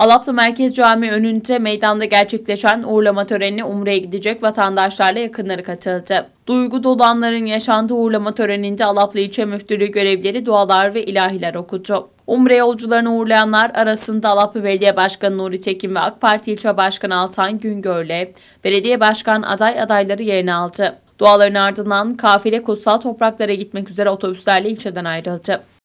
Alaplı Merkez Cami önünde meydanda gerçekleşen uğurlama törenine Umre'ye gidecek vatandaşlarla yakınları katıldı. Duygu dolanların yaşandığı uğurlama töreninde Alaplı İlçe Müftülüğü görevlileri dualar ve ilahiler okudu. Umre yolcularını uğurlayanlar arasında Alaplı Belediye Başkanı Nuri Çekim ve AK Parti İlçe Başkanı Altan Güngör'le belediye başkan aday adayları yerini aldı. Duaların ardından kafile kutsal topraklara gitmek üzere otobüslerle ilçeden ayrıldı.